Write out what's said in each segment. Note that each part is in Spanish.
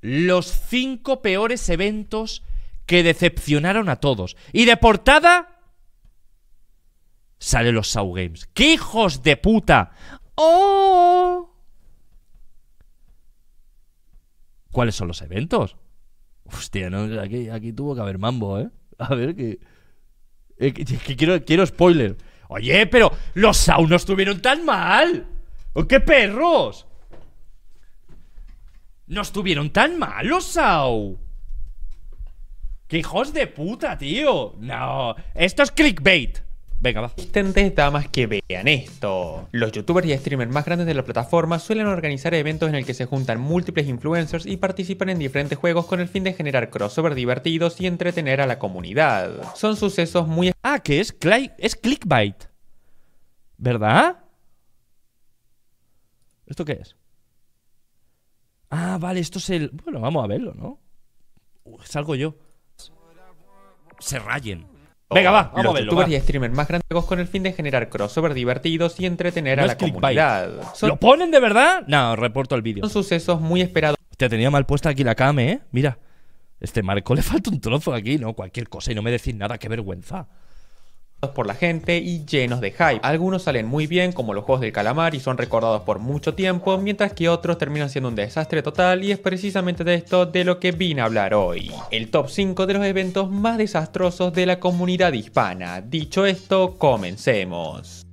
los cinco peores eventos que decepcionaron a todos. Y de portada sale los Sau Games. ¡Qué hijos de puta! ¡Oh! ¿Cuáles son los eventos? Hostia, no, aquí, tuvo que haber mambo, ¿eh? A ver, qué. Eh, quiero, spoiler. Oye, pero los Sau no estuvieron tan mal. ¡Oh, ¡Qué perros! No estuvieron tan malos, Sau. ¡Qué hijos de puta, tío! No, esto es clickbait. Venga, va. damas que vean esto. Los youtubers y streamers más grandes de la plataforma suelen organizar eventos en el que se juntan múltiples influencers y participan en diferentes juegos con el fin de generar crossover divertidos y entretener a la comunidad. Son sucesos muy... Ah, que es, es clickbait. ¿Verdad? ¿Esto qué es? Ah, vale, esto es el. Bueno, vamos a verlo, ¿no? Es salgo yo. Se rayen. Venga, oh, va, vamos a verlo. youtubers y más grandes con el fin de generar crossover divertidos y entretener a la comunidad. ¿Lo ponen de verdad? No, reporto el vídeo. Son sucesos muy esperados. Te tenía mal puesta aquí la cama, ¿eh? Mira. Este marco le falta un trozo aquí, ¿no? Cualquier cosa y no me decís nada, qué vergüenza por la gente y llenos de hype. Algunos salen muy bien como los juegos del calamar y son recordados por mucho tiempo, mientras que otros terminan siendo un desastre total y es precisamente de esto de lo que vine a hablar hoy. El top 5 de los eventos más desastrosos de la comunidad hispana. Dicho esto, comencemos.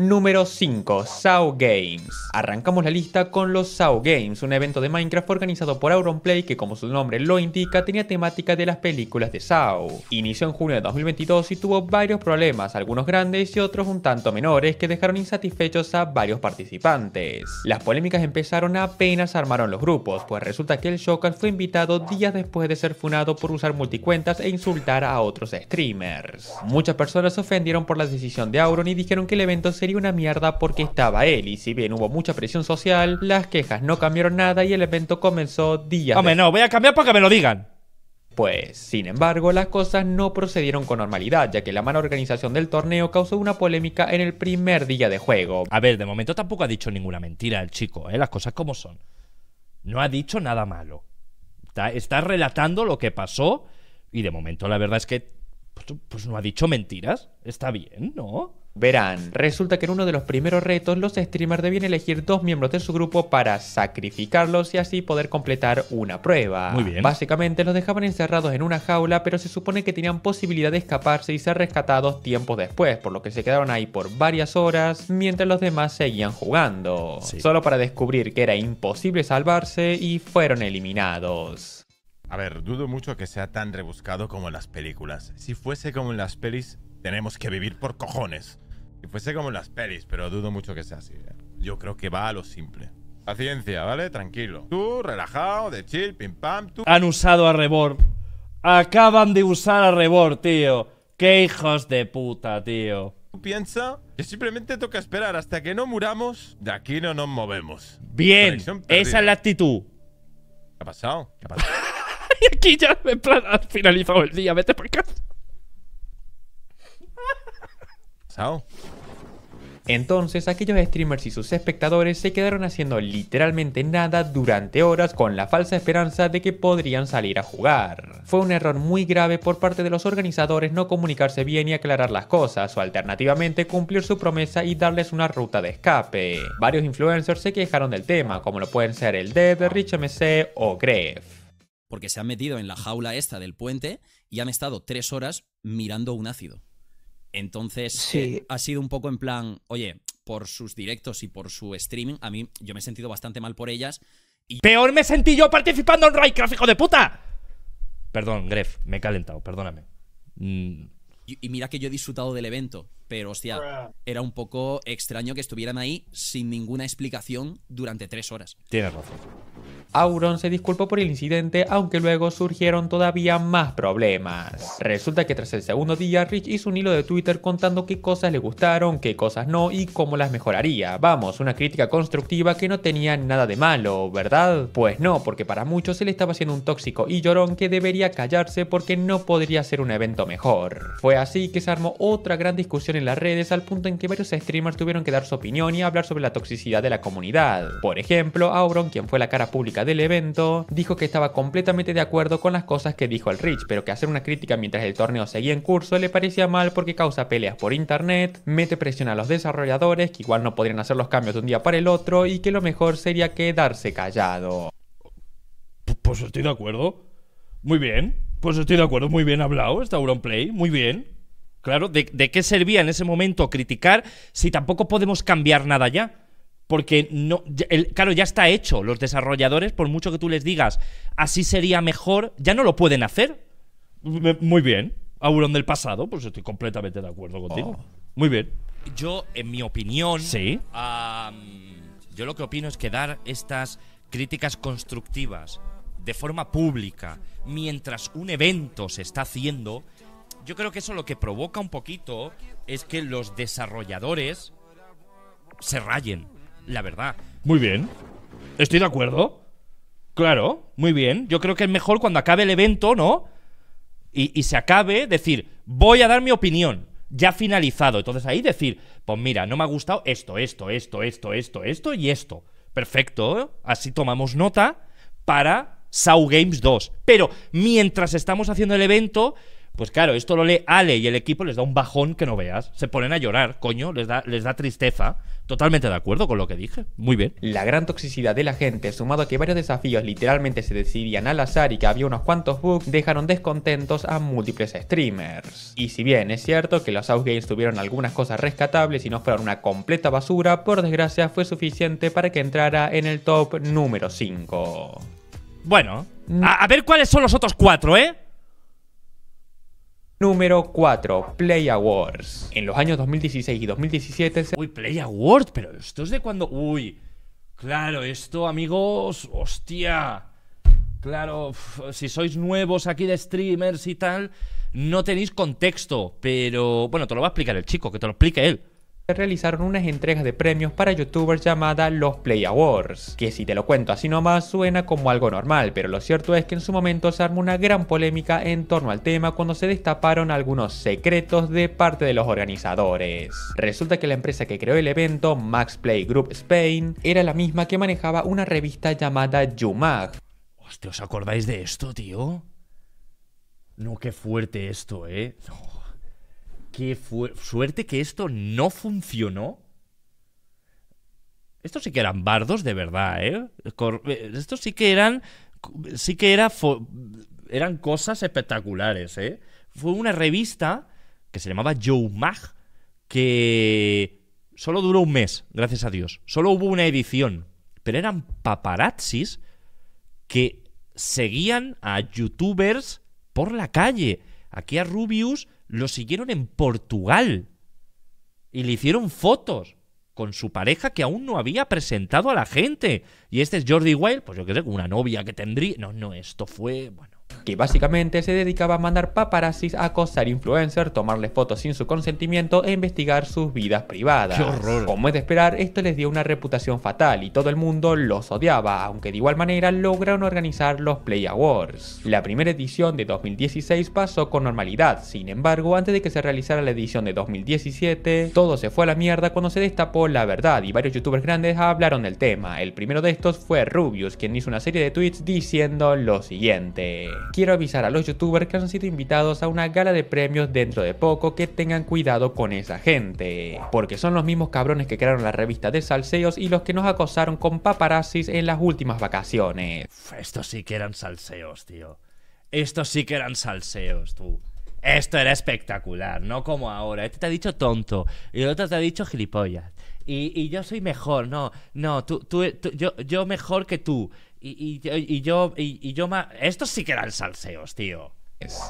Número 5. SAO Games. Arrancamos la lista con los SAO Games, un evento de Minecraft organizado por Auronplay que como su nombre lo indica tenía temática de las películas de SAO. Inició en junio de 2022 y tuvo varios problemas, algunos grandes y otros un tanto menores que dejaron insatisfechos a varios participantes. Las polémicas empezaron apenas armaron los grupos, pues resulta que el Joker fue invitado días después de ser funado por usar multicuentas e insultar a otros streamers. Muchas personas se ofendieron por la decisión de Auron y dijeron que el evento sería una mierda porque estaba él y si bien hubo mucha presión social, las quejas no cambiaron nada y el evento comenzó día. Hombre, no, voy a cambiar para que me lo digan. Pues, sin embargo, las cosas no procedieron con normalidad, ya que la mala organización del torneo causó una polémica en el primer día de juego. A ver, de momento tampoco ha dicho ninguna mentira el chico, ¿eh? las cosas como son. No ha dicho nada malo. Está, está relatando lo que pasó y de momento la verdad es que pues, pues no ha dicho mentiras. Está bien, ¿no? Verán, resulta que en uno de los primeros retos los streamers debían elegir dos miembros de su grupo para sacrificarlos y así poder completar una prueba. Muy bien. Básicamente los dejaban encerrados en una jaula, pero se supone que tenían posibilidad de escaparse y ser rescatados tiempos después, por lo que se quedaron ahí por varias horas mientras los demás seguían jugando, solo para descubrir que era imposible salvarse y fueron eliminados. A ver, dudo mucho que sea tan rebuscado como en las películas. Si fuese como en las pelis, tenemos que vivir por cojones. Si fuese como en las pelis, pero dudo mucho que sea así. ¿eh? Yo creo que va a lo simple. Paciencia, ¿vale? Tranquilo. Tú, relajado, de chill, pim pam, tú. Han usado a Rebor. Acaban de usar a Rebor, tío. Qué hijos de puta, tío. Tú piensa que simplemente toca esperar hasta que no muramos. De aquí no nos movemos. Bien, esa es la actitud. ¿Qué ha pasado? ¿Qué ha pasado? y aquí ya, en plan, has finalizado el día. Vete por casa. Entonces aquellos streamers y sus espectadores se quedaron haciendo literalmente nada durante horas con la falsa esperanza de que podrían salir a jugar. Fue un error muy grave por parte de los organizadores no comunicarse bien y aclarar las cosas, o alternativamente cumplir su promesa y darles una ruta de escape. Varios influencers se quejaron del tema, como lo pueden ser el Dead, Rich MC o Gref. Porque se han metido en la jaula esta del puente y han estado tres horas mirando un ácido. Entonces, eh, ha sido un poco en plan, oye, por sus directos y por su streaming, a mí yo me he sentido bastante mal por ellas. Peor me sentí yo participando en Raycraft, hijo de puta. Perdón, Gref, me he calentado, perdóname. Y, y, mira que yo he disfrutado del evento, pero hostia, era un poco extraño que estuvieran ahí sin ninguna explicación durante tres horas. Tienes razón. Auron se disculpó por el incidente, aunque luego surgieron todavía más problemas. Resulta que tras el segundo día, Rich hizo un hilo de Twitter contando qué cosas le gustaron, qué cosas no y cómo las mejoraría. Vamos, una crítica constructiva que no tenía nada de malo, ¿verdad? Pues no, porque para muchos él estaba siendo un tóxico y llorón que debería callarse porque no podría ser un evento mejor. Fue así que se armó otra gran discusión en las redes al punto en que varios streamers tuvieron que dar su opinión y hablar sobre la toxicidad de la comunidad. Por ejemplo, Auron, quien fue la cara pública del evento, dijo que estaba completamente de acuerdo con las cosas que dijo el Rich, pero que hacer una crítica mientras el torneo seguía en curso le parecía mal porque causa peleas por internet, mete presión a los desarrolladores que igual no podrían hacer los cambios de un día para el otro y que lo mejor sería quedarse callado. Pues estoy de acuerdo. Muy bien. Pues estoy de acuerdo. Muy bien hablado. Está play Muy bien. Claro, ¿de, qué servía en ese momento criticar si tampoco podemos cambiar nada ya? porque no, claro, ya está hecho. Los desarrolladores, por mucho que tú les digas, así sería mejor, ya no lo pueden hacer. Muy bien, Aurón del pasado, pues estoy completamente de acuerdo contigo. Oh. Muy bien. Yo, en mi opinión, sí. yo lo que opino es que dar estas críticas constructivas de forma pública mientras un evento se está haciendo, yo creo que eso lo que provoca un poquito es que los desarrolladores se rayen la verdad. Muy bien. Estoy de acuerdo. Claro, muy bien. Yo creo que es mejor cuando acabe el evento, ¿no? Y, se acabe, decir, voy a dar mi opinión. Ya finalizado. Entonces ahí decir, pues mira, no me ha gustado esto, esto, esto, esto, esto, esto y esto. Perfecto. ¿eh? Así tomamos nota para Sau Games 2. Pero mientras estamos haciendo el evento, pues claro, esto lo lee Ale y el equipo les da un bajón que no veas. Se ponen a llorar, coño, les da, les da tristeza. Totalmente de acuerdo con lo que dije. Muy bien. La gran toxicidad de la gente, sumado a que varios desafíos literalmente se decidían al azar y que había unos cuantos bugs, dejaron descontentos a múltiples streamers. Y si bien es cierto que los outgames tuvieron algunas cosas rescatables y no fueron una completa basura, por desgracia fue suficiente para que entrara en el top número 5. Bueno, mm. a, a ver cuáles son los otros cuatro, ¿eh? Número 4, Play Awards. En los años 2016 y 2017 Uy, Play Awards, pero esto es de cuando... Uy, claro, esto, amigos, hostia. Claro, si sois nuevos aquí de streamers y tal, no tenéis contexto, pero... Bueno, te lo va a explicar el chico, que te lo explique él realizaron unas entregas de premios para youtubers llamada los Play Awards, que si te lo cuento así nomás suena como algo normal, pero lo cierto es que en su momento se armó una gran polémica en torno al tema cuando se destaparon algunos secretos de parte de los organizadores. Resulta que la empresa que creó el evento, Max Play Group Spain, era la misma que manejaba una revista llamada Jumag. ¿os acordáis de esto, tío? No, qué fuerte esto, ¿eh? Qué suerte que esto no funcionó. Estos sí que eran bardos de verdad, ¿eh? eh estos sí que eran. Sí que era eran cosas espectaculares, ¿eh? Fue una revista que se llamaba Joe Mag, que solo duró un mes, gracias a Dios. Solo hubo una edición. Pero eran paparazzis que seguían a youtubers por la calle. Aquí a Rubius lo siguieron en Portugal y le hicieron fotos con su pareja que aún no había presentado a la gente. Y este es Jordi Wild, pues yo creo sé, una novia que tendría. No, no, esto fue. Bueno que básicamente se dedicaba a mandar paparazzis a acosar influencers, tomarles fotos sin su consentimiento e investigar sus vidas privadas. horror! Como es de esperar, esto les dio una reputación fatal y todo el mundo los odiaba, aunque de igual manera lograron organizar los Play Awards. La primera edición de 2016 pasó con normalidad, sin embargo, antes de que se realizara la edición de 2017, todo se fue a la mierda cuando se destapó la verdad y varios youtubers grandes hablaron del tema. El primero de estos fue Rubius, quien hizo una serie de tweets diciendo lo siguiente. Quiero avisar a los youtubers que han sido invitados a una gala de premios dentro de poco que tengan cuidado con esa gente, porque son los mismos cabrones que crearon la revista de salseos y los que nos acosaron con paparazzis en las últimas vacaciones. Esto sí que eran salseos, tío. Esto sí que eran salseos, tú. Esto era espectacular, no como ahora. Este te ha dicho tonto y el otro te ha dicho gilipollas. Y, yo soy mejor, no, no, tú, tú, tú yo, yo mejor que tú. Y, y, yo, y, yo más. Estos sí que el salseos, tío.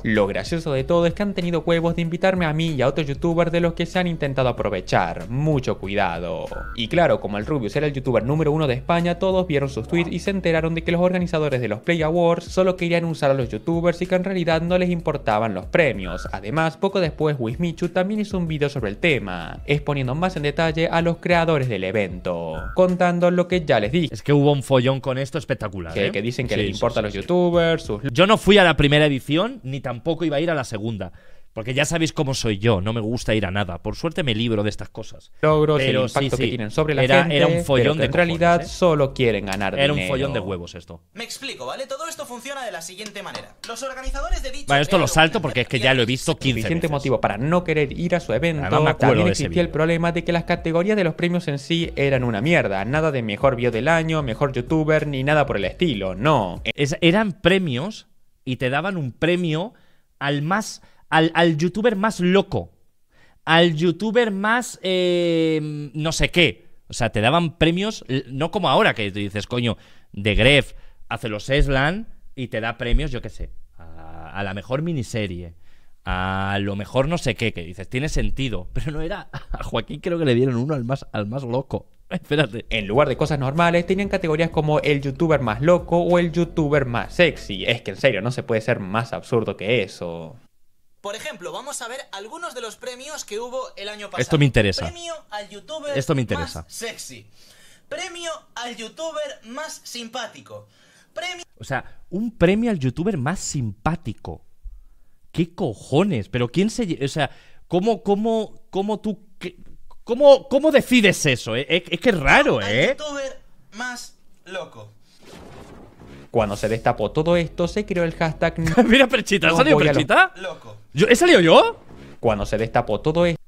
Lo gracioso de todo es que han tenido huevos de invitarme a mí y a otros youtubers de los que se han intentado aprovechar. Mucho cuidado. Y claro, como el Rubius era el youtuber número uno de España, todos vieron sus tweets y se enteraron de que los organizadores de los Play Awards solo querían usar a los youtubers y que en realidad no les importaban los premios. Además, poco después Wismichu también hizo un video sobre el tema, exponiendo más en detalle a los creadores del evento, contando lo que ya les dije. Es que hubo un follón con esto espectacular. Que, ¿eh? dicen que les importa a los youtubers, Yo no fui a la primera edición, ni tampoco iba a ir a la segunda. Porque ya sabéis cómo soy yo, no me gusta ir a nada. Por suerte me libro de estas cosas. Logros, pero sí, tienen sobre la era, gente. Era un follón de En ¿eh? solo quieren ganar Era un follón de huevos esto. Me explico, ¿vale? Todo esto funciona de la siguiente manera. Los organizadores de dicho. Bueno, esto lo salto porque es que ya lo he visto 15 motivo para no querer ir a su evento. También existía el problema de que las categorías de los premios en sí eran una mierda. Nada de mejor bio del año, mejor youtuber, ni nada por el estilo. No. eran premios y te daban un premio al más. al, youtuber más loco. Al youtuber más. Eh, no sé qué. O sea, te daban premios. No como ahora que dices, coño, de Gref hace los Eslan y te da premios, yo qué sé. A, la mejor miniserie a lo mejor no sé qué, que dices, tiene sentido, pero no era, a Joaquín creo que le dieron uno al más, al más loco. En lugar de cosas normales, tenían categorías como el youtuber más loco o el youtuber más sexy. Es que en serio, no se puede ser más absurdo que eso. Por ejemplo, vamos a ver algunos de los premios que hubo el año pasado. Esto me interesa. Premio al youtuber Esto me interesa. más sexy. Premio al youtuber más simpático. O sea, un premio al youtuber más simpático. ¿Qué cojones? Pero quién se... O sea, ¿cómo, cómo, cómo tú ¿Cómo, decides eso? Eh, es, que es raro, ¿eh? más loco. Cuando se destapó todo esto, se creó el hashtag. Mira, Perchita, ¿ha salido Perchita? Loco. ¿He salido yo? Cuando se destapó todo esto.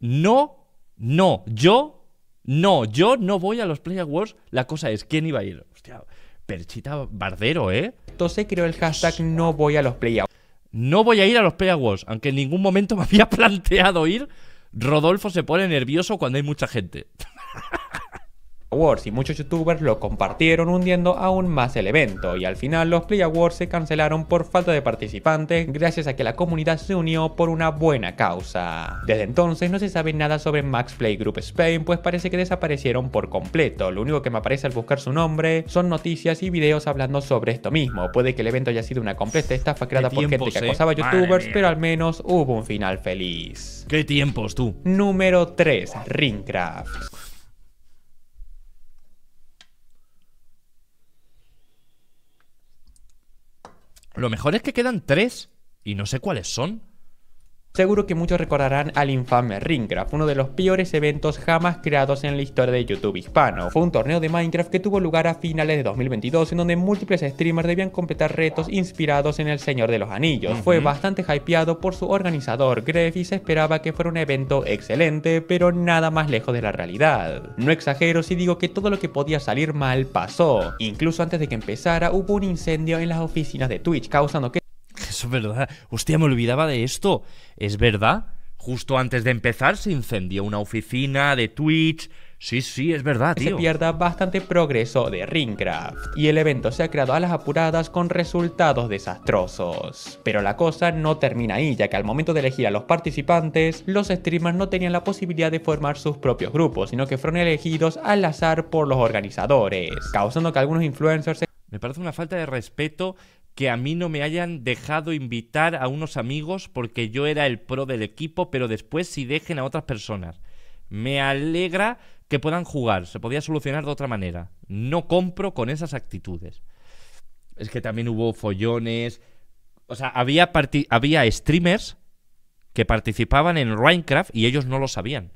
No, no, yo, no, yo no voy a los Play Awards. La cosa es, ¿quién iba a ir? Hostia, Perchita Bardero, ¿eh? Entonces creó el hashtag no voy a los Play Awards. No voy a ir a los Play Awards, aunque en ningún momento me había planteado ir, Rodolfo se pone nervioso cuando hay mucha gente y muchos youtubers lo compartieron hundiendo aún más el evento y al final los Play Awards se cancelaron por falta de participantes gracias a que la comunidad se unió por una buena causa. Desde entonces no se sabe nada sobre Max Play Group Spain pues parece que desaparecieron por completo, lo único que me aparece al buscar su nombre son noticias y videos hablando sobre esto mismo, puede que el evento haya sido una completa estafa creada por gente que eh. acosaba youtubers pero al menos hubo un final feliz. ¿Qué tiempos tú? Número 3. Ringcraft. Lo mejor es que quedan tres y no sé cuáles son. Seguro que muchos recordarán al infame Ringcraft, uno de los peores eventos jamás creados en la historia de YouTube hispano. Fue un torneo de Minecraft que tuvo lugar a finales de 2022, en donde múltiples streamers debían completar retos inspirados en El Señor de los Anillos. Fue bastante hypeado por su organizador Gref y se esperaba que fuera un evento excelente, pero nada más lejos de la realidad. No exagero si digo que todo lo que podía salir mal pasó. Incluso antes de que empezara hubo un incendio en las oficinas de Twitch, causando que es verdad. Hostia, me olvidaba de esto. Es verdad. Justo antes de empezar se incendió una oficina de Twitch. Sí, sí, es verdad, tío. Se pierda bastante progreso de Ringcraft y el evento se ha creado a las apuradas con resultados desastrosos. Pero la cosa no termina ahí, ya que al momento de elegir a los participantes, los streamers no tenían la posibilidad de formar sus propios grupos, sino que fueron elegidos al azar por los organizadores, causando que algunos influencers se... Me parece una falta de respeto que a mí no me hayan dejado invitar a unos amigos porque yo era el pro del equipo, pero después si dejen a otras personas. Me alegra que puedan jugar, se podía solucionar de otra manera. No compro con esas actitudes. Es que también hubo follones. O sea, había, había streamers que participaban en Minecraft y ellos no lo sabían.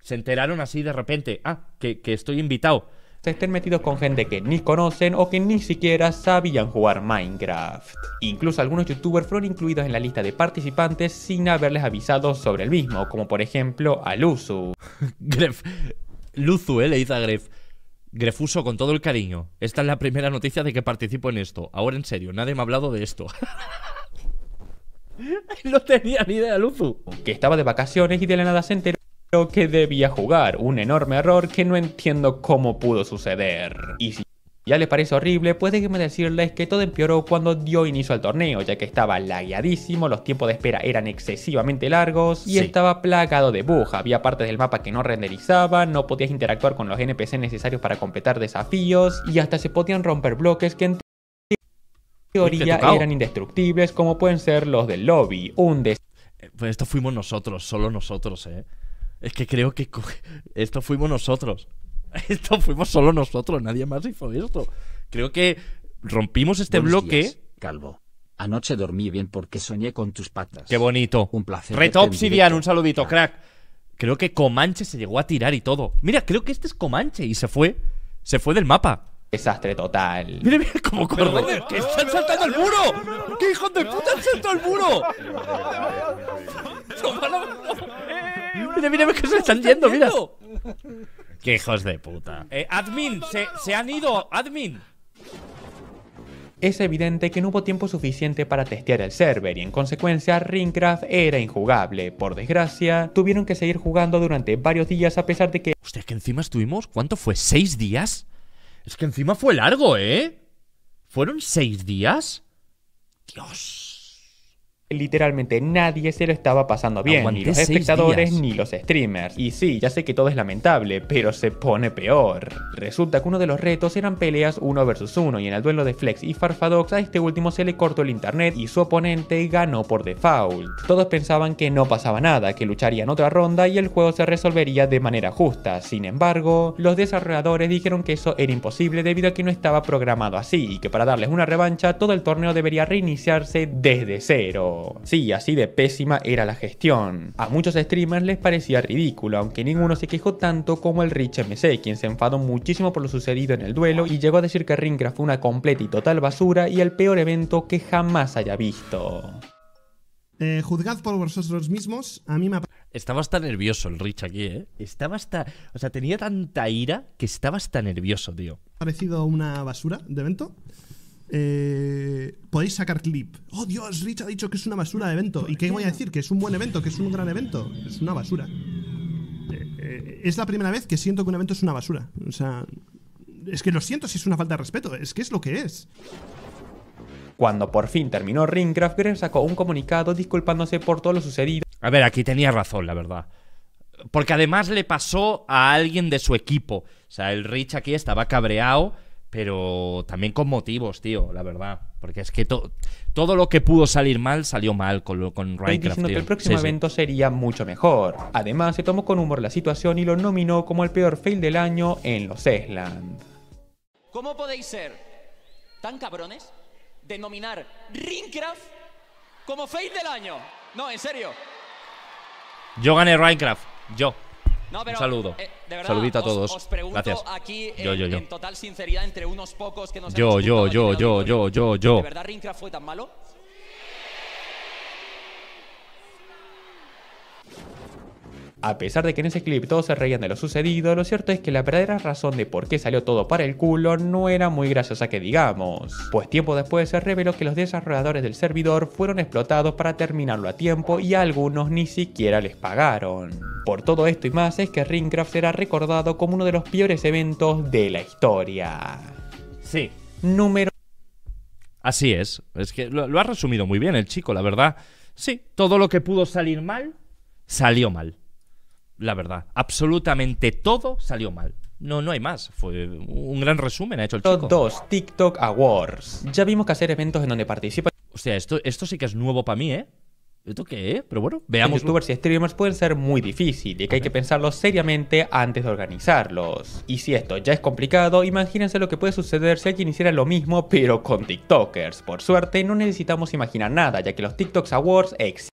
Se enteraron así de repente, ah, que, que estoy invitado se estén metidos con gente que ni conocen o que ni siquiera sabían jugar Minecraft. Incluso algunos youtubers fueron incluidos en la lista de participantes sin haberles avisado sobre el mismo, como por ejemplo a Luzu. Gref. Luzu, eh, le dice a Gref. Grefuso, con todo el cariño, esta es la primera noticia de que participo en esto. Ahora en serio, nadie me ha hablado de esto. no tenía ni idea, Luzu. Que estaba de vacaciones y de la nada se enteró que debía jugar, un enorme error que no entiendo cómo pudo suceder. Y si ya les parece horrible, Pues déjenme decirles que todo empeoró cuando dio inicio al torneo, ya que estaba lagueadísimo, los tiempos de espera eran excesivamente largos y estaba plagado de bugs. Había partes del mapa que no renderizaban no podías interactuar con los NPC necesarios para completar desafíos y hasta se podían romper bloques que en teoría eran indestructibles, como pueden ser los del lobby. Un des eh, pues Esto fuimos nosotros, solo nosotros, eh. Es que creo que esto fuimos nosotros. Esto fuimos solo nosotros, nadie más hizo esto. Creo que rompimos este bloque. calvo. Anoche dormí bien porque soñé con tus patas. Qué bonito. Un placer. Reto Obsidian, un saludito, ah. crack. Creo que Comanche se llegó a tirar y todo. Mira, creo que este es Comanche y se fue. Se fue del mapa. Desastre total. Mira, mira cómo corre. ¡Que están saltando el muro! ¡Qué hijos de puta han saltado el muro! Mira, mira, se están yendo, mira. Qué hijos de puta. Eh, admin, se, han ido, admin. Es evidente que no hubo tiempo suficiente para testear el server y en consecuencia Ringcraft era injugable. Por desgracia, tuvieron que seguir jugando durante varios días a pesar de que... ¿Usted que encima estuvimos... ¿Cuánto fue? ¿Seis días? Es que encima fue largo, ¿eh? ¿Fueron seis días? Dios literalmente nadie se lo estaba pasando bien, ni los espectadores ni los streamers. Y sí, ya sé que todo es lamentable, pero se pone peor. Resulta que uno de los retos eran peleas uno versus uno y en el duelo de Flex y Farfadox a este último se le cortó el internet y su oponente ganó por default. Todos pensaban que no pasaba nada, que lucharían otra ronda y el juego se resolvería de manera justa. Sin embargo, los desarrolladores dijeron que eso era imposible debido a que no estaba programado así y que para darles una revancha todo el torneo debería reiniciarse desde cero sí, así de pésima era la gestión. A muchos streamers les parecía ridículo, aunque ninguno se quejó tanto como el Rich MC, quien se enfadó muchísimo por lo sucedido en el duelo y llegó a decir que Ringra fue una completa y total basura y el peor evento que jamás haya visto. Eh, juzgad por vosotros mismos, a mí me estaba hasta nervioso el Rich aquí, ¿eh? Estaba hasta. O sea, tenía tanta ira que estaba hasta nervioso, tío. ¿Ha parecido una basura de evento? Eh, podéis sacar clip. Oh Dios, Rich ha dicho que es una basura de evento. ¿Y qué, voy a decir? Que es un buen evento, que es un gran evento. Es una basura. Eh, eh, es la primera vez que siento que un evento es una basura. O sea, es que lo siento si es una falta de respeto. Es que es lo que es. Cuando por fin terminó Ringcraft, Greg sacó un comunicado disculpándose por todo lo sucedido. A ver, aquí tenía razón, la verdad. Porque además le pasó a alguien de su equipo. O sea, el Rich aquí estaba cabreado pero también con motivos, tío, la verdad. Porque es que todo lo que pudo salir mal salió mal con, lo con Que el próximo evento sería mucho mejor. Además, se tomó con humor la situación y lo nominó como el peor fail del año en los X-Land. ¿Cómo podéis ser tan cabrones de nominar Rincraft como fail del año? No, en serio. Yo gané Raincraft. yo. No, pero, un saludo. Eh, de verdad, Saludito a todos. Os, os pregunto Gracias. aquí eh, yo, yo, yo. en total sinceridad entre unos pocos que nos Yo, yo, yo, yo, yo, yo, yo. ¿De verdad Rincraft fue tan malo? A pesar de que en ese clip todos se reían de lo sucedido, lo cierto es que la verdadera razón de por qué salió todo para el culo no era muy graciosa que digamos, pues tiempo después se reveló que los desarrolladores del servidor fueron explotados para terminarlo a tiempo y algunos ni siquiera les pagaron. Por todo esto y más es que Ringcraft será recordado como uno de los peores eventos de la historia. Sí. Número... Así es, es que lo ha resumido muy bien el chico, la verdad. Sí, todo lo que pudo salir mal, salió mal la verdad. Absolutamente todo salió mal. No, no hay más. Fue un gran resumen, ha hecho el chico. Dos TikTok Awards. Ya vimos que hacer eventos en donde participan. O sea, esto, esto sí que es nuevo para mí, ¿eh? ¿Esto qué? Eh? Pero bueno, veamos. Youtubers y streamers pueden ser muy difíciles y que hay que pensarlos seriamente antes de organizarlos. Y si esto ya es complicado, imagínense lo que puede suceder si alguien hiciera lo mismo, pero con TikTokers. Por suerte, no necesitamos imaginar nada, ya que los TikTok Awards existen.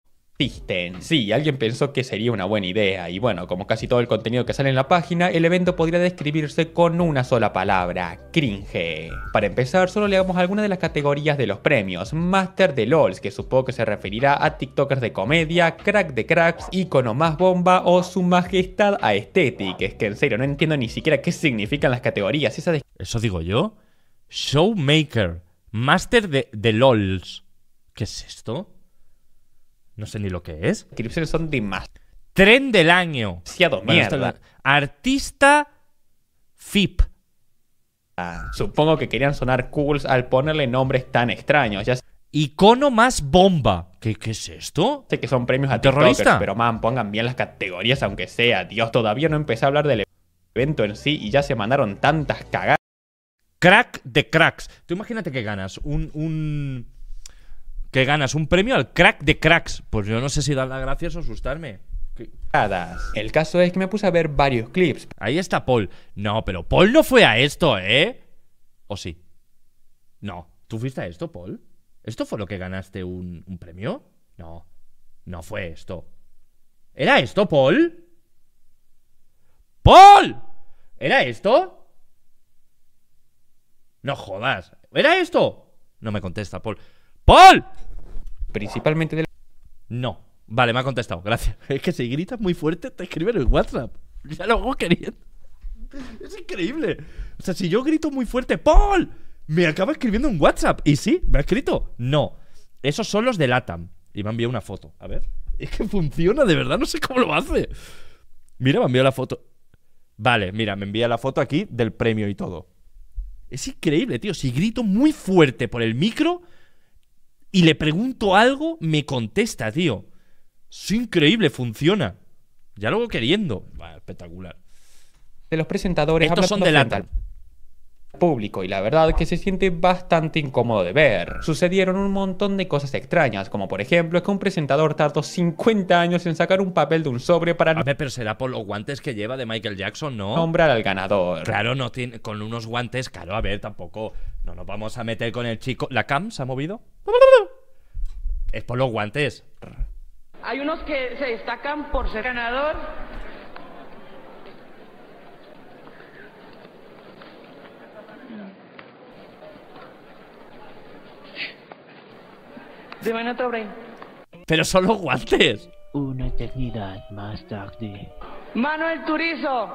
Sí, alguien pensó que sería una buena idea y bueno, como casi todo el contenido que sale en la página, el evento podría describirse con una sola palabra, cringe. Para empezar, solo le damos algunas de las categorías de los premios. Master de LOLs, que supongo que se referirá a TikTokers de comedia, crack de cracks, icono más bomba o su majestad aesthetic. Es que en serio, no entiendo ni siquiera qué significan las categorías. Eso digo yo. Showmaker. Master de LOLs. ¿Qué es esto? No sé ni lo que es. son de más. Tren del año. Artista FIP. Ah, supongo que querían sonar cools al ponerle nombres tan extraños. Icono más bomba. ¿Qué, es esto? Sé que son premios a terroristas, pero man, pongan bien las categorías aunque sea. Dios, todavía no empecé a hablar del evento en sí y ya se mandaron tantas cagadas. Crack de cracks. Tú imagínate que ganas un que ganas un premio al crack de cracks. Pues yo no sé si dar la gracias o asustarme. El caso es que me puse a ver varios clips. Ahí está Paul. No, pero Paul no fue a esto, ¿eh? ¿O sí? No. ¿Tú fuiste a esto, Paul? ¿Esto fue lo que ganaste un, un premio? No. No fue esto. ¿Era esto, Paul? ¡Paul! ¿Era esto? No jodas. ¿Era esto? No me contesta, Paul. ¡Paul! Principalmente del... No. Vale, me ha contestado, gracias. Es que si gritas muy fuerte, te escriben en WhatsApp. Ya lo hago queriendo. Es increíble. O sea, si yo grito muy fuerte, ¡Paul! Me acaba escribiendo en WhatsApp. ¿Y sí? ¿Me ha escrito? No. Esos son los de LATAM. Y me ha enviado una foto. A ver. Es que funciona, de verdad, no sé cómo lo hace. Mira, me ha enviado la foto. Vale, mira, me envía la foto aquí del premio y todo. Es increíble, tío. Si grito muy fuerte por el micro, y le pregunto algo, me contesta, tío. Es increíble, funciona. Ya luego queriendo. espectacular. De los presentadores. Estos son de Latam público y la verdad que se siente bastante incómodo de ver. Sucedieron un montón de cosas extrañas, como por ejemplo es que un presentador tardó 50 años en sacar un papel de un sobre para... A ver, pero será por los guantes que lleva de Michael Jackson, ¿no? Nombrar al ganador. Claro, no tiene... Con unos guantes, claro, a ver, tampoco... No nos vamos a meter con el chico... ¿La cam se ha movido? Es por los guantes. Hay unos que se destacan por ser ganador Pero son los guantes. Una eternidad más tarde. Manuel Turizo.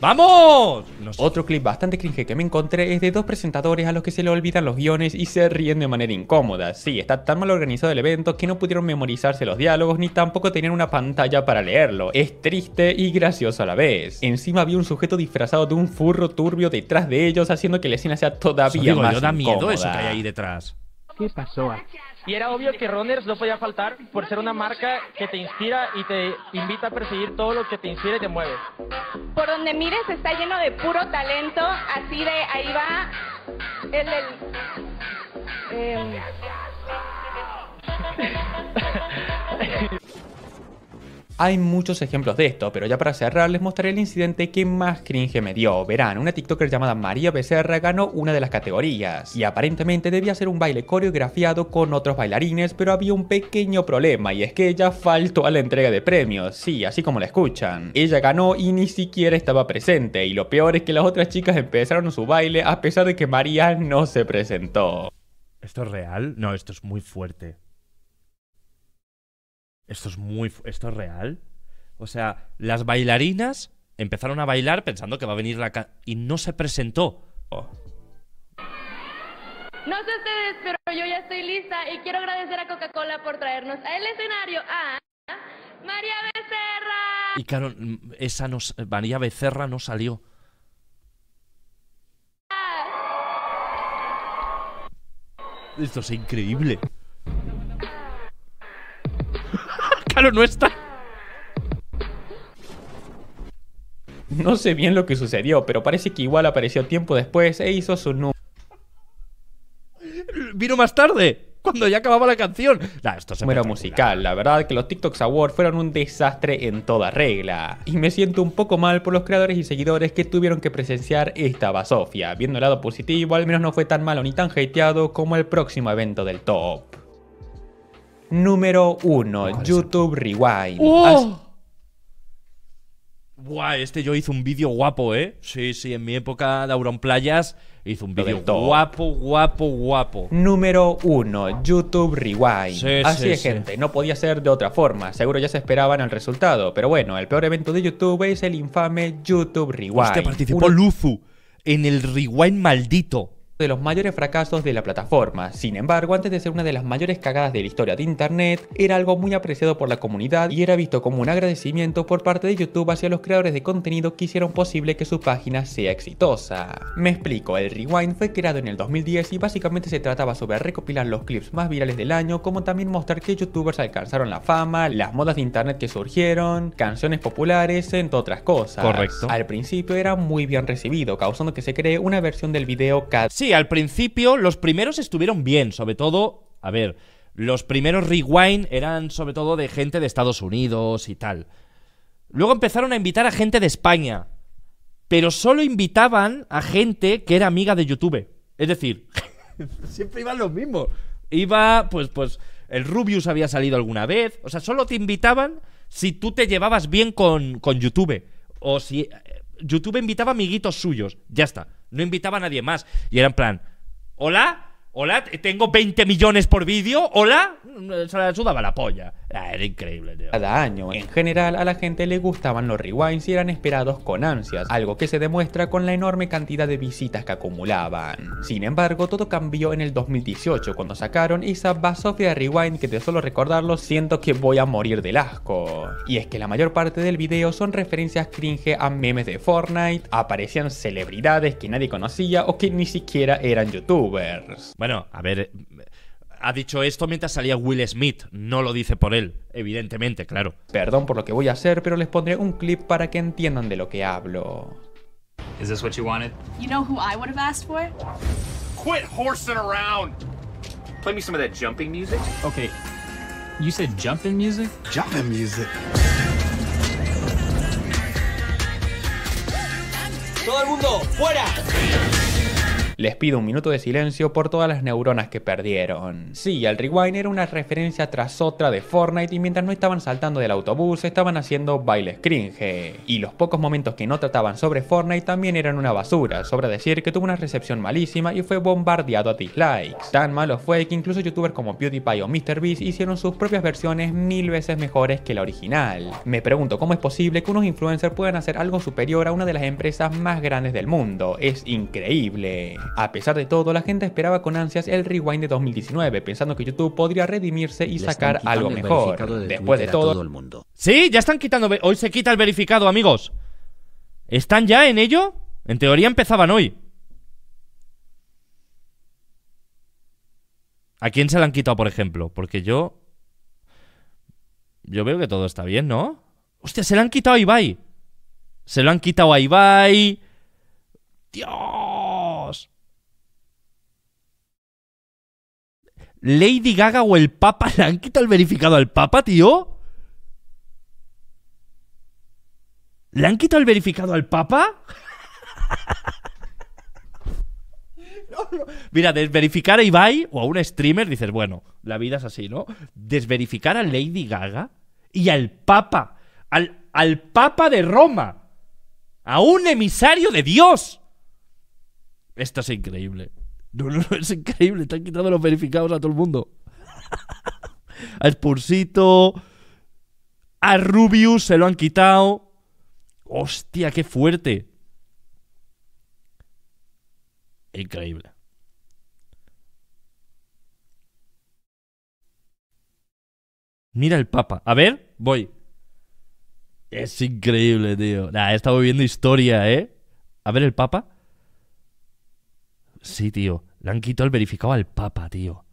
¡Vamos! Otro clip bastante cringe que me encontré es de dos presentadores a los que se le olvidan los guiones y se ríen de manera incómoda. Sí, está tan mal organizado el evento que no pudieron memorizarse los diálogos ni tampoco tenían una pantalla para leerlo. Es triste y gracioso a la vez. Encima había un sujeto disfrazado de un furro turbio detrás de ellos haciendo que la escena sea todavía más da miedo ahí detrás. ¿Qué pasó aquí? Y era obvio que Runners no podía faltar por ser una marca que te inspira y te invita a perseguir todo lo que te inspira y te mueve. Por donde mires está lleno de puro talento, así de ahí va el... Em. Hay muchos ejemplos de esto, pero ya para cerrar les mostraré el incidente que más cringe me dio. Verán, una TikToker llamada María Becerra ganó una de las categorías y aparentemente debía ser un baile coreografiado con otros bailarines, pero había un pequeño problema y es que ella faltó a la entrega de premios, sí, así como la escuchan. Ella ganó y ni siquiera estaba presente y lo peor es que las otras chicas empezaron su baile a pesar de que María no se presentó. ¿Esto es real? No, esto es muy fuerte esto es muy. esto es real. O sea, las bailarinas empezaron a bailar pensando que va a venir la y no se presentó. Oh. No sé ustedes, pero yo ya estoy lista y quiero agradecer a Coca-Cola por traernos al escenario a María Becerra. Y claro, esa no, María Becerra no salió. Ah. Esto es increíble. no está. No sé bien lo que sucedió, pero parece que igual apareció tiempo después e hizo su número. Vino más tarde, cuando ya acababa la canción. la esto musical, la verdad que los TikToks Awards fueron un desastre en toda regla. Y me siento un poco mal por los creadores y seguidores que tuvieron que presenciar esta basofia. Viendo el lado positivo, al menos no fue tan malo ni tan hateado como el próximo evento del top número uno, YouTube Rewind. ¡Oh! este yo hice un vídeo guapo, ¿eh? Sí, sí, en mi época de Auron Playas hizo un vídeo guapo, guapo, guapo. Número uno, YouTube Rewind. Así es, gente, no podía ser de otra forma. Seguro ya se esperaban el resultado. Pero bueno, el peor evento de YouTube es el infame YouTube este Rewind. Este participó Luzu en el Rewind maldito de los mayores fracasos de la plataforma. Sin embargo, antes de ser una de las mayores cagadas de la historia de Internet, era algo muy apreciado por la comunidad y era visto como un agradecimiento por parte de YouTube hacia los creadores de contenido que hicieron posible que su página sea exitosa. Me explico, el Rewind fue creado en el 2010 y básicamente se trataba sobre recopilar los clips más virales del año, como también mostrar que youtubers alcanzaron la fama, las modas de Internet que surgieron, canciones populares, entre otras cosas. Correcto. Al principio era muy bien recibido, causando que se cree una versión del video cada al principio los primeros estuvieron bien, sobre todo, a ver, los primeros rewind eran sobre todo de gente de Estados Unidos y tal. Luego empezaron a invitar a gente de España, pero solo invitaban a gente que era amiga de YouTube. Es decir, siempre iban los mismos. Iba, pues, pues, el Rubius había salido alguna vez. O sea, solo te invitaban si tú te llevabas bien con, con YouTube. O si eh, YouTube invitaba amiguitos suyos. Ya está. No invitaba a nadie más. Y era en plan, hola, hola, tengo 20 millones por vídeo, hola. Mm, se la sudaba la polla. Ah, era increíble, tío. Cada año, en general, a la gente le gustaban los rewinds y eran esperados con ansias, algo que se demuestra con la enorme cantidad de visitas que acumulaban. Sin embargo, todo cambió en el 2018 cuando sacaron esa basofia de rewind que de solo recordarlo siento que voy a morir del asco. Y es que la mayor parte del video son referencias cringe a memes de Fortnite, aparecían celebridades que nadie conocía o que ni siquiera eran youtubers. Bueno, a ver, ha dicho esto mientras salía Will Smith, no lo dice por él, evidentemente, claro. Perdón por lo que voy a hacer, pero les pondré un clip para que entiendan de lo que hablo. Is this what you wanted? You know who I would have asked for? Quit horsing around. Play me some of that jumping music. Okay. You said jumping music? Jumping music. Todo el mundo, fuera. Les pido un minuto de silencio por todas las neuronas que perdieron. Sí, el rewind era una referencia tras otra de Fortnite y mientras no estaban saltando del autobús estaban haciendo bailes cringe. Y los pocos momentos que no trataban sobre Fortnite también eran una basura, sobra decir que tuvo una recepción malísima y fue bombardeado a dislikes. Tan malo fue que incluso youtubers como PewDiePie o MrBeast hicieron sus propias versiones mil veces mejores que la original. Me pregunto cómo es posible que unos influencers puedan hacer algo superior a una de las empresas más grandes del mundo. Es increíble. A pesar de todo, la gente esperaba con ansias el rewind de 2019, pensando que YouTube podría redimirse y sacar algo mejor. Después de todo... el mundo. Sí, ya están quitando... Hoy se quita el verificado, amigos. ¿Están ya en ello? En teoría empezaban hoy. ¿A quién se lo han quitado, por ejemplo? Porque yo... Yo veo que todo está bien, ¿no? Hostia, se lo han quitado a Ibai. Se lo han quitado a Ibai. Dios. Lady Gaga o el Papa le han quitado el verificado al Papa, tío. ¿Le han quitado el verificado al Papa? Mira, desverificar a Ibai o a un streamer, dices, bueno, la vida es así, ¿no? Desverificar a Lady Gaga y al Papa, al, al Papa de Roma, a un emisario de Dios. Esto es increíble. No, no, no, es increíble. han quitado los verificados a todo el mundo. a Spursito. A Rubius se lo han quitado. Hostia, qué fuerte. Increíble. Mira el Papa. A ver, voy. Es increíble, tío. Nah, he estado viendo historia, ¿eh? A ver el Papa. Sí, tío. Le han quitado el verificado al Papa, tío.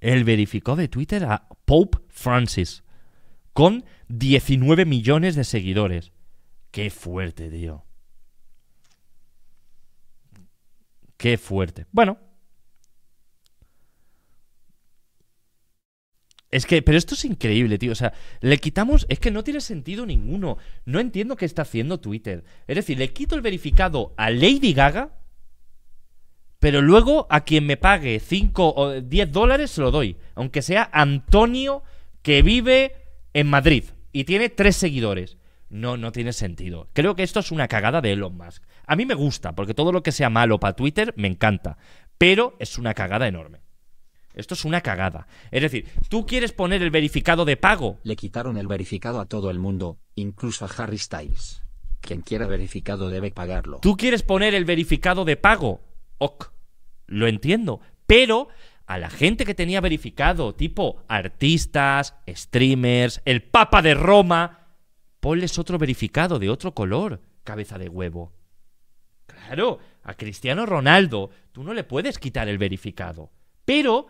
El verificado de Twitter a Pope Francis. Con 19 millones de seguidores. Qué fuerte, tío. Qué fuerte. Bueno. Es que, pero esto es increíble, tío. O sea, le quitamos. Es que no tiene sentido ninguno. No entiendo qué está haciendo Twitter. Es decir, le quito el verificado a Lady Gaga pero luego a quien me pague 5 o 10 dólares se lo doy. Aunque sea Antonio que vive en Madrid y tiene 3 seguidores. No, no tiene sentido. Creo que esto es una cagada de Elon Musk. A mí me gusta, porque todo lo que sea malo para Twitter me encanta. Pero es una cagada enorme. Esto es una cagada. Es decir, tú quieres poner el verificado de pago. Le quitaron el verificado a todo el mundo, incluso a Harry Styles. Quien quiera verificado debe pagarlo. Tú quieres poner el verificado de pago ok, lo entiendo, pero a la gente que tenía verificado, tipo artistas, streamers, el Papa de Roma, ponles otro verificado de otro color, cabeza de huevo. Claro, a Cristiano Ronaldo, tú no le puedes quitar el verificado, pero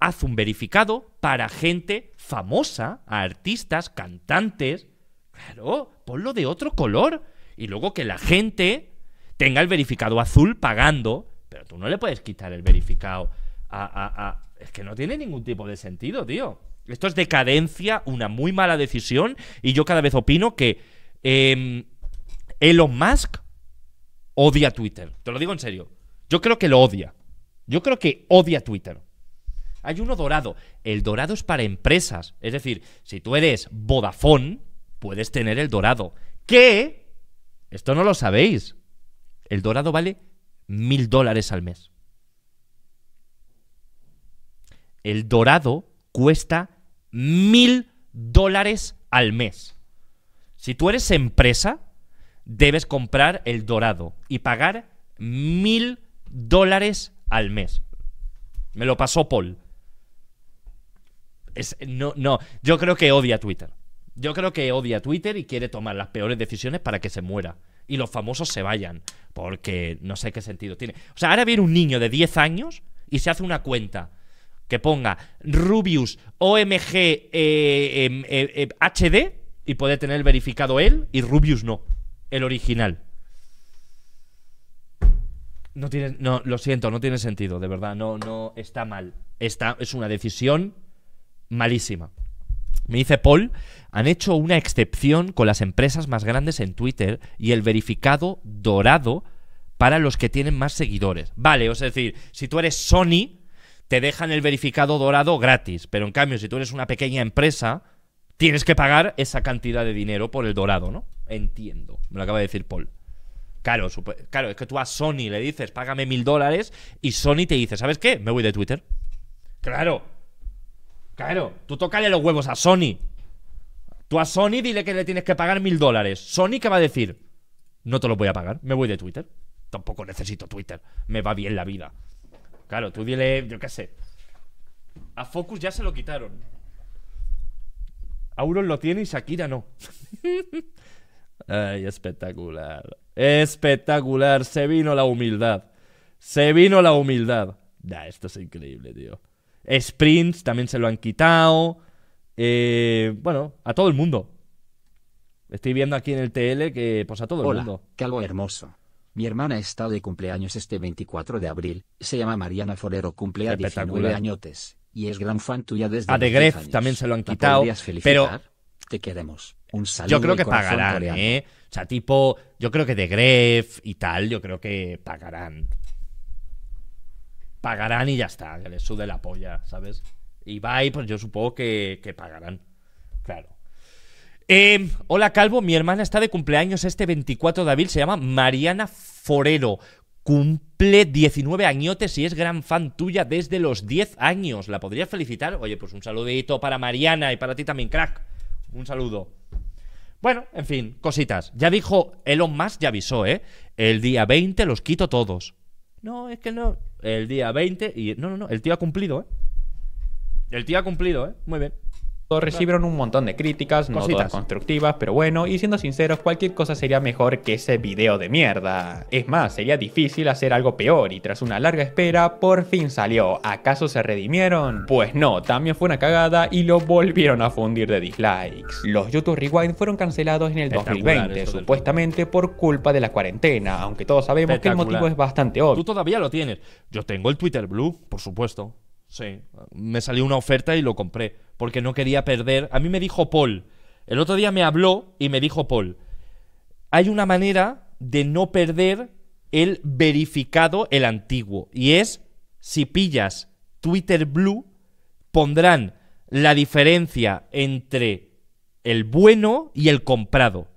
haz un verificado para gente famosa, a artistas, cantantes. Claro, ponlo de otro color. Y luego que la gente tenga el verificado azul pagando pero tú no le puedes quitar el verificado a, Es que no tiene ningún tipo de sentido, tío. Esto es decadencia, una muy mala decisión. Y yo cada vez opino que em, Elon Musk odia Twitter. Te lo digo en serio. Yo creo que lo odia. Yo creo que odia Twitter. Hay uno dorado. El dorado es para empresas. Es decir, si tú eres Vodafone, puedes tener el dorado. ¿Qué? esto no lo sabéis, el dorado vale mil dólares al mes. El dorado cuesta mil dólares al mes. Si tú eres empresa, debes comprar el dorado y pagar mil dólares al mes. Me lo pasó Paul. no, no, yo creo que odia Twitter. Yo creo que odia Twitter y quiere tomar las peores decisiones para que se muera y los famosos se vayan. Porque no sé qué sentido tiene. O sea, ahora viene un niño de 10 años y se hace una cuenta que ponga Rubius OMG HD eh, em, eh, em, y puede tener verificado él y Rubius no, el original. No tiene, no, lo siento, no tiene sentido, de verdad, no, no, está mal. Está, es una decisión malísima. Me dice Paul, han hecho una excepción con las empresas más grandes en Twitter y el verificado dorado para los que tienen más seguidores. Vale, es decir, si tú eres Sony, te dejan el verificado dorado gratis, pero en cambio, si tú eres una pequeña empresa, tienes que pagar esa cantidad de dinero por el dorado, ¿no? Entiendo, me lo acaba de decir Paul. Claro, claro, es que tú a Sony le dices, págame mil dólares, y Sony te dice, ¿sabes qué? Me voy de Twitter. Claro, Claro, tú tócale los huevos a Sony. Tú a Sony dile que le tienes que pagar mil dólares. Sony, ¿qué va a decir? No te lo voy a pagar, me voy de Twitter. Tampoco necesito Twitter, me va bien la vida. Claro, tú dile, yo qué sé. A Focus ya se lo quitaron. Auron lo tiene y Shakira no. Ay, espectacular. Espectacular. Se vino la humildad. Se vino la humildad. Nah, esto es increíble, tío. Sprints también se lo han quitado. Eh, bueno, a todo el mundo. Estoy viendo aquí en el TL que pues a todo el mundo. algo hermoso. Mi hermana ha estado de cumpleaños este 24 de abril. Se llama Mariana Forero, cumple a 19 añotes. Y es gran fan tuya desde. A The Gref también se lo han quitado. Pero. Te queremos. Un saludo. Yo creo que pagarán, ¿eh? O sea, tipo. Yo creo que The Gref y tal, yo creo que pagarán pagarán y ya está, que les sude la polla, ¿sabes? Y y pues yo supongo que, que pagarán, claro. Em, hola Calvo, mi hermana está de cumpleaños este 24 de abril, se llama Mariana Forero. Cumple 19 añotes y es gran fan tuya desde los 10 años. ¿La podrías felicitar? Oye, pues un saludito para Mariana y para ti también, crack. Un saludo. Bueno, en fin, cositas. Ya dijo Elon Musk, ya avisó, ¿eh? El día 20 los quito todos. No, es que no el día 20 y... No, no, no, el tío ha cumplido, ¿eh? El tío ha cumplido, ¿eh? Muy bien. Recibieron un montón de críticas, Cositas. no todas constructivas, pero bueno, y siendo sinceros, cualquier cosa sería mejor que ese video de mierda. Es más, sería difícil hacer algo peor y tras una larga espera, por fin salió. ¿Acaso se redimieron? Pues no, también fue una cagada y lo volvieron a fundir de dislikes. Los YouTube Rewind fueron cancelados en el 2020, supuestamente por culpa de la cuarentena, aunque todos sabemos que el motivo es bastante obvio. Tú todavía lo tienes. Yo tengo el Twitter Blue, por supuesto. Sí, me salió una oferta y lo compré porque no quería perder. A mí me dijo Paul, el otro día me habló y me dijo Paul, hay una manera de no perder el verificado, el antiguo, y es si pillas Twitter Blue, pondrán la diferencia entre el bueno y el comprado.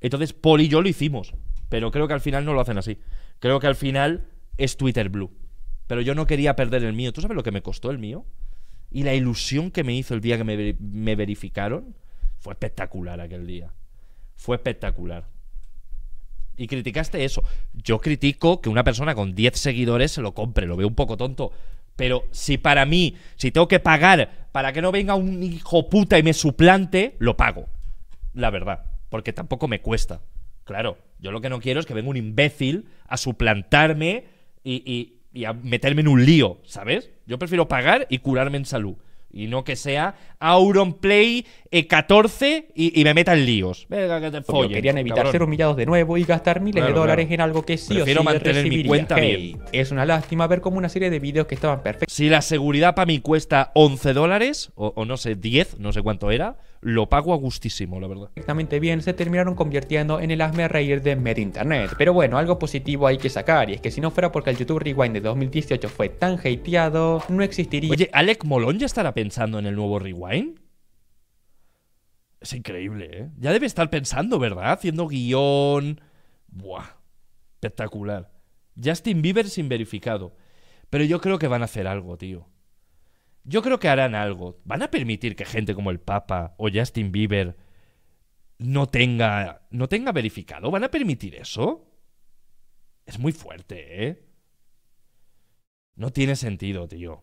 Entonces, Paul y yo lo hicimos, pero creo que al final no lo hacen así. Creo que al final es Twitter Blue. Pero yo no quería perder el mío. ¿Tú sabes lo que me costó el mío? y la ilusión que me hizo el día que me, verificaron fue espectacular aquel día. Fue espectacular. Y criticaste eso. Yo critico que una persona con 10 seguidores se lo compre, lo veo un poco tonto. Pero si para mí, si tengo que pagar para que no venga un hijo puta y me suplante, lo pago. La verdad. Porque tampoco me cuesta. Claro, yo lo que no quiero es que venga un imbécil a suplantarme y y a meterme en un lío, ¿sabes? Yo prefiero pagar y curarme en salud. Y no que sea auron Play 14 e y, y, me metan líos. Venga, que te follen, querían evitar ser humillados de nuevo y gastar miles de dólares en algo que sí o sí mantener mi cuenta Es una lástima ver como una serie de vídeos que estaban perfectos. Si la seguridad para mí cuesta 11 dólares, o, o no sé, 10, no sé cuánto era, lo pago a gustísimo, la verdad. Exactamente bien, se terminaron convirtiendo en el a reír de Med Internet. Pero bueno, algo positivo hay que sacar, y es que si no fuera porque el YouTube Rewind de 2018 fue tan hateado, no existiría. Oye, ¿Alec Molón ya estará pensando en el nuevo Rewind? Es increíble, ¿eh? Ya debe estar pensando, ¿verdad? Haciendo guión. Buah, espectacular. Justin Bieber sin verificado. Pero yo creo que van a hacer algo, tío. Yo creo que harán algo. ¿Van a permitir que gente como el Papa o Justin Bieber no tenga, no tenga verificado? ¿Van a permitir eso? Es muy fuerte, ¿eh? No tiene sentido, tío.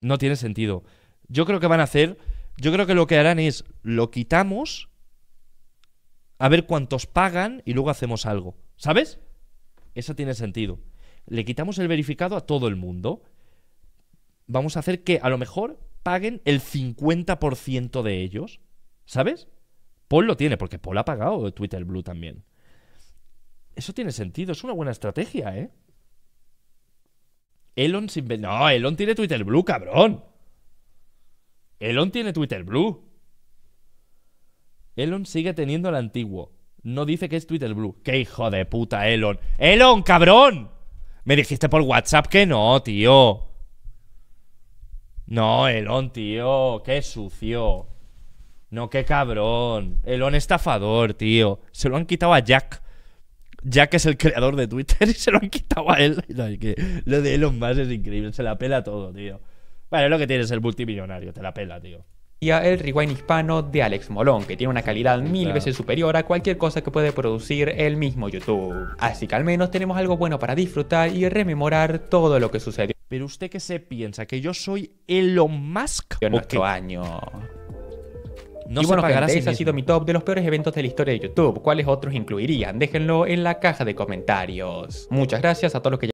No tiene sentido. Yo creo que van a hacer, yo creo que lo que harán es lo quitamos a ver cuántos pagan y luego hacemos algo. ¿Sabes? Eso tiene sentido. Le quitamos el verificado a todo el mundo vamos a hacer que a lo mejor paguen el 50% de ellos, ¿sabes? Paul lo tiene, porque Paul ha pagado Twitter Blue también. Eso tiene sentido, es una buena estrategia, ¿eh? Elon sin... No, Elon tiene Twitter Blue, cabrón. Elon tiene Twitter Blue. Elon sigue teniendo el antiguo. No dice que es Twitter Blue. ¡Qué hijo de puta, Elon! ¡Elon, cabrón! Me dijiste por WhatsApp que no, tío. No, Elon, tío, qué sucio. No, qué cabrón. Elon estafador, tío. Se lo han quitado a Jack. Jack es el creador de Twitter y se lo han quitado a él. lo de Elon Musk es increíble, se la pela todo, tío. Vale, lo que tienes el multimillonario, te la pela, tío. Y a el rewind hispano de Alex Molón, que tiene una calidad mil veces superior a cualquier cosa que puede producir el mismo YouTube. Así que al menos tenemos algo bueno para disfrutar y rememorar todo lo que sucedió. Pero usted qué se piensa que yo soy Elon Musk. ...en nuestro año. No y bueno, que ese ha sido mi top de los peores eventos de la historia de YouTube. ¿Cuáles otros incluirían? Déjenlo en la caja de comentarios. Muchas gracias a todos los que